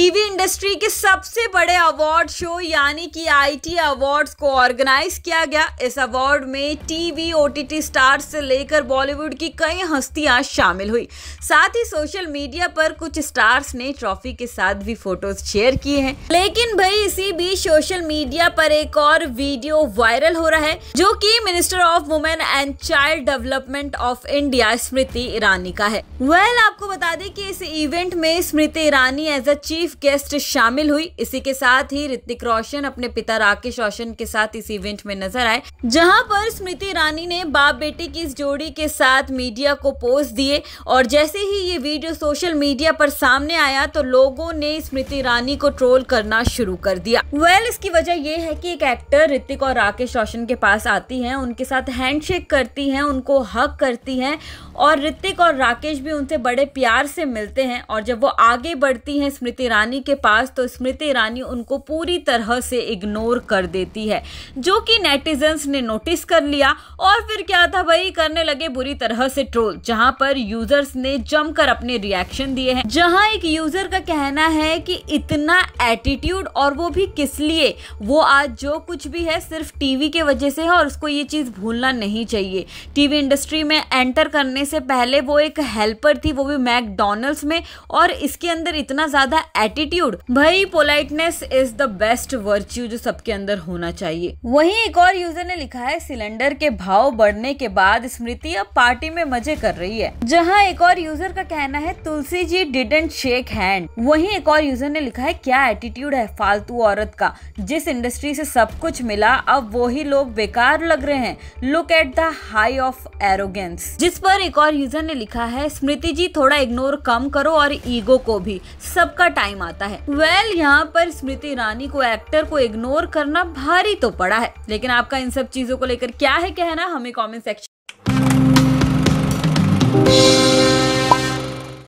TV industry के सबसे बड़े अवार्ड शो यानी कि आईटी अवार्ड्स को ऑर्गेनाइज किया गया इस अवार्ड में टीवी ओटीटी स्टार्स से लेकर बॉलीवुड की कई हस्तियां शामिल हुई साथ ही सोशल मीडिया पर कुछ स्टार्स ने ट्रॉफी के साथ भी फोटोज शेयर किए हैं लेकिन भाई इसी बीच सोशल मीडिया पर एक और वीडियो वायरल हो रहा है जो की minister of women and child development of India Smriti Irani का है वेल well, आपको बता दें कि इस इवेंट में Smriti Irani as a chief chief guest शामिल हुई इसी के साथ ही ऋतिक रोशन अपने पिता राकेश रोशन के साथ इस इवेंट में नजर आए जहां पर स्मृति ईरानी ने बाप बेटे की इस जोड़ी के साथ मीडिया को पोस्ट दिए और जैसे ही ये वीडियो सोशल मीडिया पर सामने आया तो लोगों ने स्मृति रानी को ट्रोल करना शुरू कर दिया वेल well, इसकी वजह यह है की एक एक्टर ऋतिक और राकेश रोशन के पास आती है उनके साथ हैंडशेक करती है उनको हक करती है और ऋतिक और राकेश भी उनसे बड़े प्यार से मिलते हैं और जब वो आगे बढ़ती हैं स्मृति रानी ईरानी के पास तो स्मृति ईरानी उनको पूरी तरह से इग्नोर कर देती है जो कि नेटिजन्स ने नोटिस कर लिया और फिर क्या था भाई करने लगे बुरी तरह से ट्रोल जहां पर यूजर्स ने जमकर अपने रिएक्शन दिए हैं जहां एक यूजर का कहना है कि इतना एटीट्यूड और वो भी किस लिए वो आज जो कुछ भी है सिर्फ टीवी के वजह से है और उसको ये चीज़ भूलना नहीं चाहिए टीवी इंडस्ट्री में एंटर करने से पहले वो एक हेल्पर थी वो भी मैकडोनल्ड्स में और इसके अंदर इतना ज़्यादा एटीट्यूड भाई politeness is the best virtue जो सबके अंदर होना चाहिए वही एक और यूजर ने लिखा है सिलेंडर के भाव बढ़ने के बाद स्मृति अब पार्टी में मजे कर रही है जहाँ एक और यूजर का कहना है Tulsi ji didn't shake hand वही एक और यूजर ने लिखा है क्या एटीट्यूड है फालतू औरत का जिस इंडस्ट्री से सब कुछ मिला अब वो ही लोग बेकार लग रहे हैं look at the high of arrogance जिस पर एक और यूजर ने लिखा है स्मृति जी थोड़ा इग्नोर कम करो और ईगो को भी सबका टाइम टाइम आता है वेल well, यहाँ पर स्मृति ईरानी को एक्टर को इग्नोर करना भारी तो पड़ा है लेकिन आपका इन सब चीजों को लेकर क्या है कहना हमें कॉमेंट सेक्शन